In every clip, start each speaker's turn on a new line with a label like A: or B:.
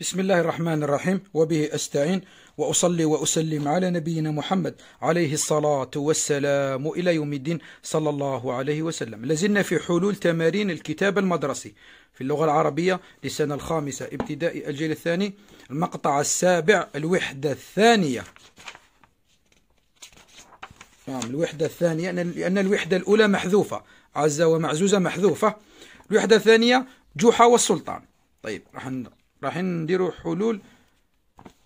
A: بسم الله الرحمن الرحيم وبه أستعين وأصلي وأسلم على نبينا محمد عليه الصلاة والسلام إلى يوم الدين صلى الله عليه وسلم لازلنا في حلول تمارين الكتاب المدرسي في اللغة العربية للسنة الخامسة ابتدائي الجيل الثاني المقطع السابع الوحدة الثانية نعم الوحدة الثانية لأن الوحدة الأولى محذوفة عزة ومعزوزة محذوفة الوحدة الثانية جوحة والسلطان طيب راح راح نديروا حلول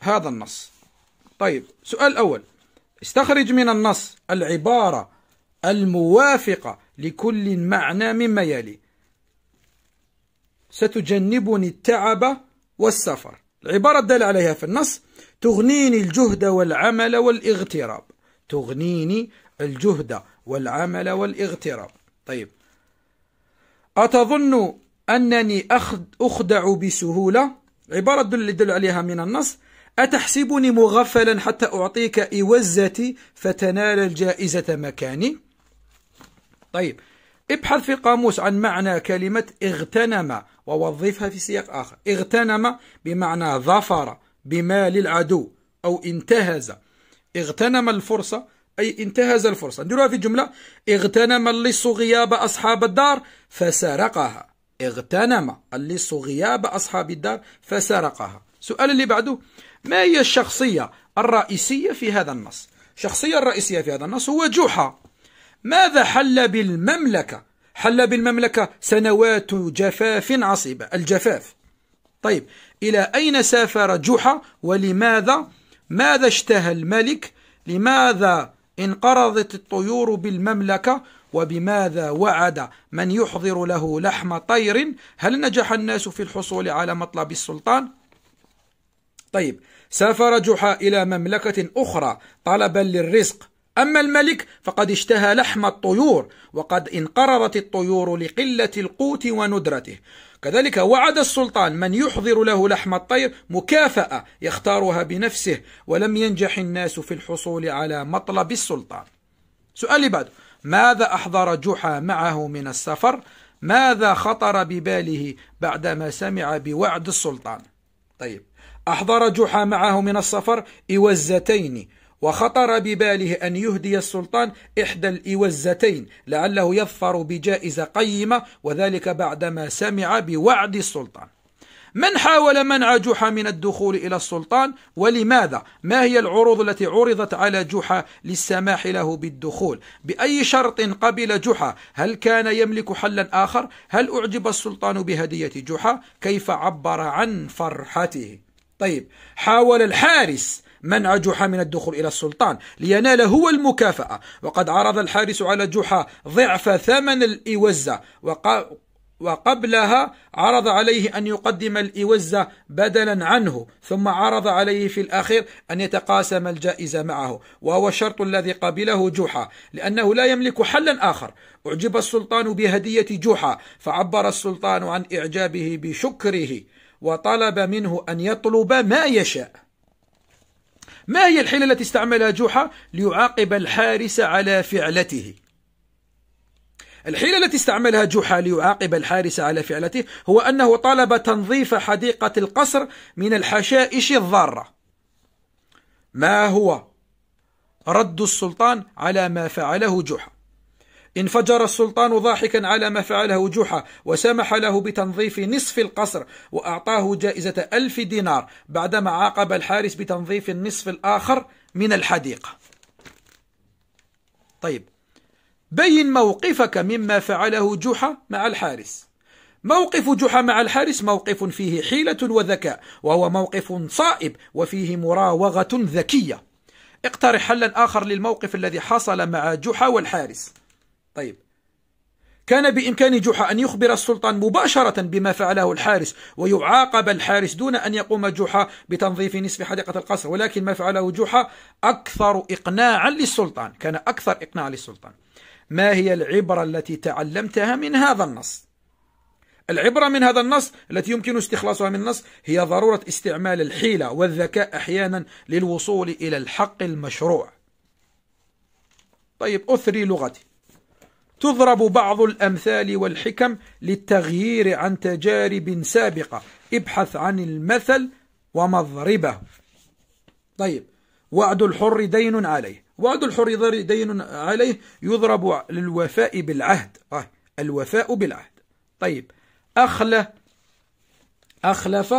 A: هذا النص طيب سؤال أول استخرج من النص العبارة الموافقة لكل معنى مما يلي ستجنبني التعب والسفر العبارة الدالة عليها في النص تغنيني الجهد والعمل والاغتراب تغنيني الجهد والعمل والاغتراب طيب أتظن أنني أخدع بسهولة عبارة اللي يدل عليها من النص أتحسبني مغفلا حتى أعطيك إوزتي فتنال الجائزة مكاني طيب ابحث في القاموس عن معنى كلمة اغتنم ووظفها في سياق آخر اغتنم بمعنى ظفر بمال العدو أو انتهز اغتنم الفرصة أي انتهز الفرصة نديروها في جملة اغتنم اللص غياب أصحاب الدار فسرقها اغتنم اللص غياب أصحاب الدار فسرقها سؤال اللي بعده ما هي الشخصية الرئيسية في هذا النص الشخصية الرئيسية في هذا النص هو جحا ماذا حل بالمملكة حل بالمملكة سنوات جفاف عصيبة الجفاف طيب إلى أين سافر جحا ولماذا ماذا اشتهى الملك لماذا انقرضت الطيور بالمملكة وبماذا وعد من يحضر له لحم طير هل نجح الناس في الحصول على مطلب السلطان؟ طيب سافر جحا إلى مملكة أخرى طلبا للرزق أما الملك فقد اشتهى لحم الطيور وقد انقرضت الطيور لقلة القوت وندرته كذلك وعد السلطان من يحضر له لحم الطير مكافأة يختارها بنفسه ولم ينجح الناس في الحصول على مطلب السلطان سؤالي بعده ماذا أحضر جحا معه من السفر ماذا خطر بباله بعدما سمع بوعد السلطان طيب أحضر جحا معه من السفر إوزتين وخطر بباله أن يهدي السلطان إحدى الإوزتين لعله يظفر بجائزة قيمة وذلك بعدما سمع بوعد السلطان من حاول منع جحا من الدخول إلى السلطان ولماذا ما هي العروض التي عرضت على جحا للسماح له بالدخول بأي شرط قبل جحا هل كان يملك حلا آخر هل أعجب السلطان بهدية جحا كيف عبر عن فرحته طيب حاول الحارس منع جحا من الدخول إلى السلطان لينال هو المكافأة وقد عرض الحارس على جحا ضعف ثمن الإوزة وقبلها عرض عليه أن يقدم الإوزة بدلا عنه ثم عرض عليه في الأخير أن يتقاسم الجائزة معه وهو الشرط الذي قبله جوحة لأنه لا يملك حلا آخر أعجب السلطان بهدية جوحة فعبر السلطان عن إعجابه بشكره وطلب منه أن يطلب ما يشاء ما هي الحيلة التي استعملها جوحة ليعاقب الحارس على فعلته؟ الحيلة التي استعملها جحا ليعاقب الحارس على فعلته هو أنه طلب تنظيف حديقة القصر من الحشائش الضارة ما هو رد السلطان على ما فعله جحا انفجر السلطان ضاحكا على ما فعله جحا وسمح له بتنظيف نصف القصر وأعطاه جائزة ألف دينار بعدما عاقب الحارس بتنظيف النصف الآخر من الحديقة طيب بين موقفك مما فعله جحا مع الحارس موقف جحا مع الحارس موقف فيه حيلة وذكاء وهو موقف صائب وفيه مراوغة ذكية اقترح حلا آخر للموقف الذي حصل مع جحا والحارس طيب كان بإمكان جحا أن يخبر السلطان مباشرة بما فعله الحارس ويعاقب الحارس دون أن يقوم جحا بتنظيف نصف حديقة القصر ولكن ما فعله جحا أكثر إقناعا للسلطان كان أكثر إقناعا للسلطان ما هي العبرة التي تعلمتها من هذا النص العبرة من هذا النص التي يمكن استخلاصها من النص هي ضرورة استعمال الحيلة والذكاء أحيانا للوصول إلى الحق المشروع طيب أثري لغتي تضرب بعض الأمثال والحكم للتغيير عن تجارب سابقة ابحث عن المثل ومضربه طيب وعد الحر دين عليه وعد الحر دين عليه يضرب للوفاء بالعهد طيب، الوفاء بالعهد طيب أخلف أخلف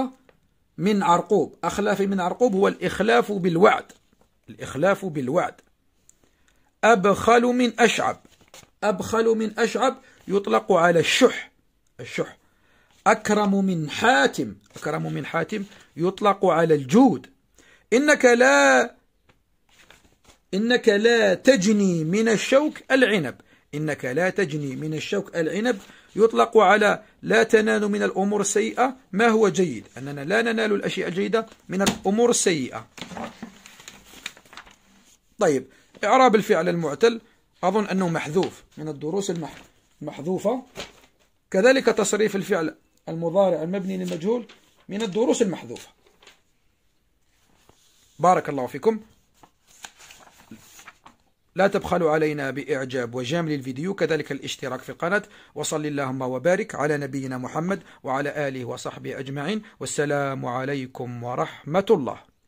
A: من عرقوب أخلف من عرقوب هو الإخلاف بالوعد الإخلاف بالوعد أبخل من أشعب أبخل من أشعب يطلق على الشح الشح أكرم من حاتم أكرم من حاتم يطلق على الجود إنك لا إنك لا تجني من الشوك العنب إنك لا تجني من الشوك العنب يطلق على لا تنال من الأمور السيئة ما هو جيد أننا لا ننال الأشياء الجيدة من الأمور السيئة طيب إعراب الفعل المعتل أظن أنه محذوف من الدروس المحذوفة كذلك تصريف الفعل المضارع المبني للمجهول من الدروس المحذوفة بارك الله فيكم لا تبخلوا علينا بإعجاب وجامل الفيديو كذلك الاشتراك في القناة وصل اللهم وبارك على نبينا محمد وعلى آله وصحبه أجمعين والسلام عليكم ورحمة الله